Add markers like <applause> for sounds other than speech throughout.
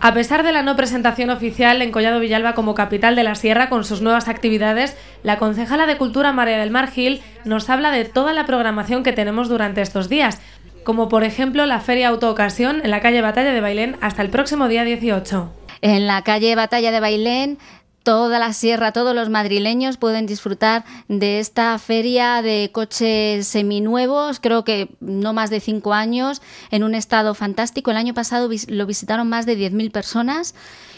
A pesar de la no presentación oficial en Collado Villalba como capital de la Sierra con sus nuevas actividades, la concejala de Cultura María del Mar Gil nos habla de toda la programación que tenemos durante estos días, como por ejemplo la Feria Autoocasión en la calle Batalla de Bailén hasta el próximo día 18. En la calle Batalla de Bailén toda la sierra, todos los madrileños pueden disfrutar de esta feria de coches seminuevos, creo que no más de cinco años, en un estado fantástico. El año pasado lo visitaron más de 10.000 personas.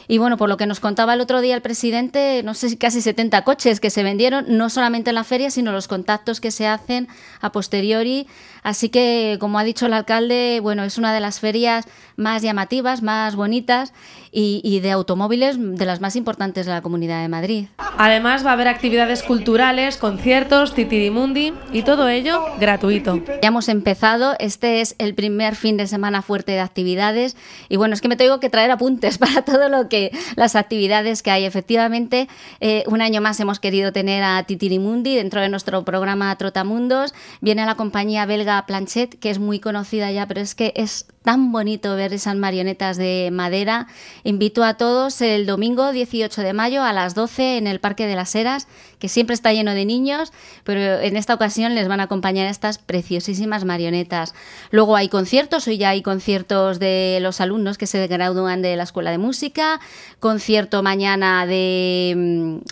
Y bueno, por lo que nos contaba el otro día el presidente, no sé si casi 70 coches que se vendieron, no solamente en la feria, sino los contactos que se hacen a posteriori. Así que, como ha dicho el alcalde, bueno, es una de las ferias más llamativas, más bonitas y, de automóviles de las más importantes de la Comunidad de Madrid. Además va a haber actividades culturales, conciertos, titirimundi y todo ello gratuito. Ya hemos empezado, este es el primer fin de semana fuerte de actividades y bueno, es que me tengo que traer apuntes <laughs> para todo lo que las actividades que hay. Efectivamente, eh, un año más hemos querido tener a Titirimundi dentro de nuestro programa Trotamundos. Viene la compañía belga Planchet, que es muy conocida ya, pero es que es tan bonito ver de esas Marionetas de Madera. Invito a todos el domingo 18 de mayo a las 12 en el Parque de las Heras, que siempre está lleno de niños, pero en esta ocasión les van a acompañar estas preciosísimas marionetas. Luego hay conciertos, hoy ya hay conciertos de los alumnos que se gradúan de la Escuela de Música, concierto mañana de,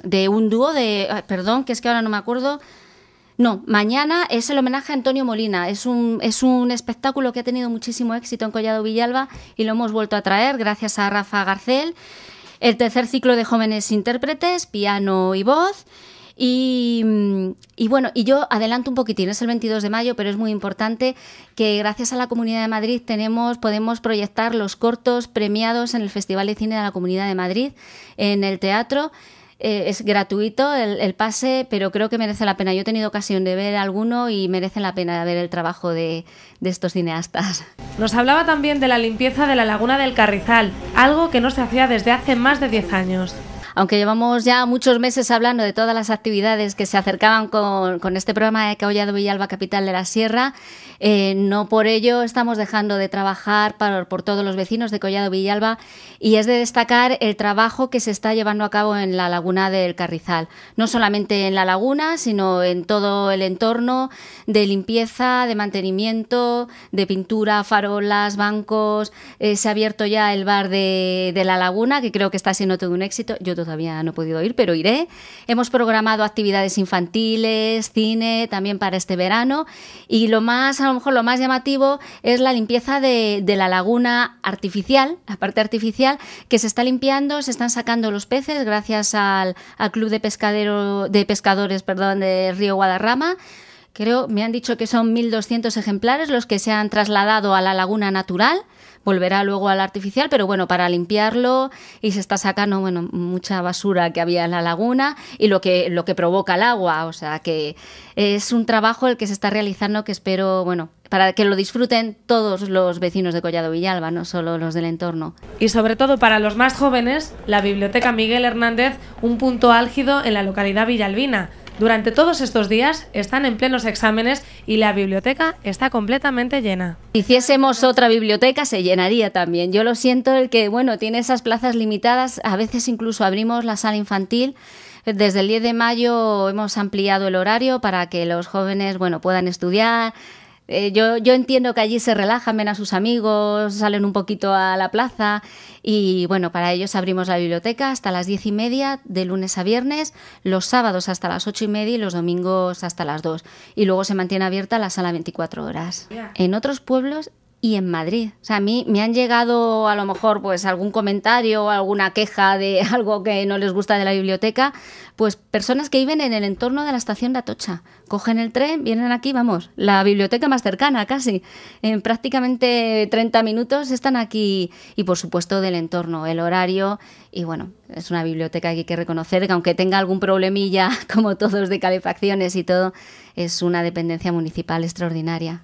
mm, de un dúo de... Ah, perdón, que es que ahora no me acuerdo no, mañana es el homenaje a Antonio Molina. Es un, es un espectáculo que ha tenido muchísimo éxito en Collado Villalba y lo hemos vuelto a traer gracias a Rafa Garcel. El tercer ciclo de jóvenes intérpretes, piano y voz. Y, bueno, y yo adelanto un poquitín, es el 22 de mayo, pero es muy importante que gracias a la Comunidad de Madrid tenemos, podemos proyectar los cortos premiados en el Festival de Cine de la Comunidad de Madrid, en el teatro. Eh, es gratuito el, pase, pero creo que merece la pena. Yo he tenido ocasión de ver alguno y merece la pena ver el trabajo de, de estos cineastas. Nos hablaba también de la limpieza de la Laguna del Carrizal, algo que no se hacía desde hace más de 10 años. Aunque llevamos ya muchos meses hablando de todas las actividades que se acercaban con, este programa de Collado Villalba Capital de la Sierra, eh, no por ello estamos dejando de trabajar por todos los vecinos de Collado Villalba y es de destacar el trabajo que se está llevando a cabo en la laguna del Carrizal. No solamente en la laguna, sino en todo el entorno de limpieza, de mantenimiento, de pintura, farolas, bancos. Eh, se ha abierto ya el bar de, de la laguna, que creo que está siendo todo un éxito. Yo todo todavía no he podido ir, pero iré. Hemos programado actividades infantiles, cine también para este verano. Y lo más, a lo mejor lo más llamativo es la limpieza de, la laguna artificial, la parte artificial, que se está limpiando, se están sacando los peces gracias al, al Club de, pescadero, de Pescadores perdón, de Río Guadarrama. Creo, me han dicho que son 1.200 ejemplares los que se han trasladado a la laguna natural volverá luego al artificial, pero bueno, para limpiarlo y se está sacando, bueno, mucha basura que había en la laguna y lo que, lo que provoca el agua, o sea que es un trabajo el que se está realizando que espero, bueno, para que lo disfruten todos los vecinos de Collado Villalba, no solo los del entorno. Y sobre todo para los más jóvenes, la Biblioteca Miguel Hernández, un punto álgido en la localidad villalbina. Durante todos estos días están en plenos exámenes y la biblioteca está completamente llena. Si hiciésemos otra biblioteca se llenaría también. Yo lo siento el que bueno, tiene esas plazas limitadas, a veces incluso abrimos la sala infantil desde el 10 de mayo hemos ampliado el horario para que los jóvenes bueno, puedan estudiar, eh, yo, yo, entiendo que allí se relajan, ven a sus amigos, salen un poquito a la plaza y bueno, para ellos abrimos la biblioteca hasta las diez y media de lunes a viernes, los sábados hasta las ocho y media y los domingos hasta las dos. Y luego se mantiene abierta la sala 24 horas. En otros pueblos y en Madrid. O sea, a mí me han llegado a lo mejor pues algún comentario o alguna queja de <laughs> algo que no les gusta de la biblioteca, pues personas que viven en el entorno de la estación de Atocha, cogen el tren, vienen aquí, vamos, la biblioteca más cercana casi, en prácticamente 30 minutos están aquí y por supuesto del entorno, el horario y bueno, es una biblioteca que hay que reconocer que aunque tenga algún problemilla <laughs> como todos de calefacciones y todo, es una dependencia municipal extraordinaria.